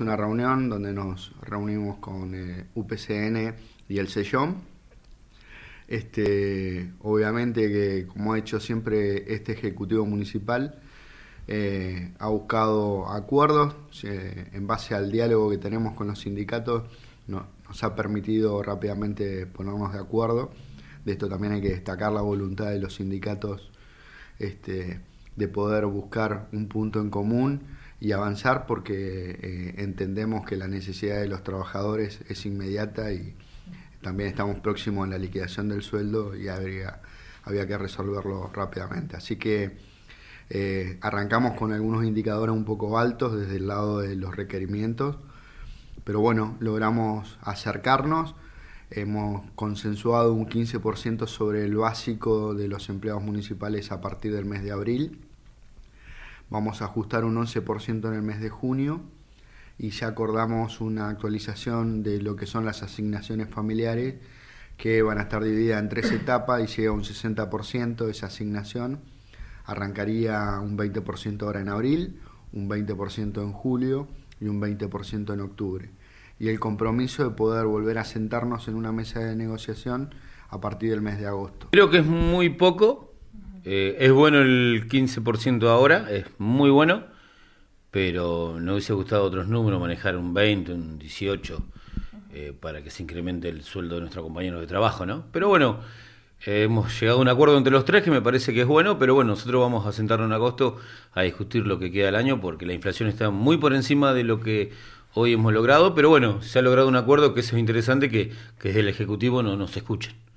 una reunión donde nos reunimos con eh, UPCN y el Sellón. Este, obviamente que, como ha hecho siempre este Ejecutivo Municipal, eh, ha buscado acuerdos. Eh, en base al diálogo que tenemos con los sindicatos, nos ha permitido rápidamente ponernos de acuerdo. De esto también hay que destacar la voluntad de los sindicatos este, de poder buscar un punto en común y avanzar porque eh, entendemos que la necesidad de los trabajadores es inmediata y también estamos próximos a la liquidación del sueldo y habría, había que resolverlo rápidamente. Así que eh, arrancamos con algunos indicadores un poco altos desde el lado de los requerimientos, pero bueno, logramos acercarnos. Hemos consensuado un 15% sobre el básico de los empleados municipales a partir del mes de abril vamos a ajustar un 11% en el mes de junio y ya acordamos una actualización de lo que son las asignaciones familiares que van a estar divididas en tres etapas y llega un 60% de esa asignación. Arrancaría un 20% ahora en abril, un 20% en julio y un 20% en octubre. Y el compromiso de poder volver a sentarnos en una mesa de negociación a partir del mes de agosto. Creo que es muy poco, eh, es bueno el 15% ahora, es muy bueno, pero no hubiese gustado otros números, manejar un 20, un 18, eh, para que se incremente el sueldo de nuestros compañeros de trabajo, ¿no? Pero bueno, eh, hemos llegado a un acuerdo entre los tres que me parece que es bueno, pero bueno, nosotros vamos a sentarnos en agosto a discutir lo que queda el año, porque la inflación está muy por encima de lo que hoy hemos logrado, pero bueno, se ha logrado un acuerdo que eso es interesante, que, que desde el Ejecutivo no nos escuchen.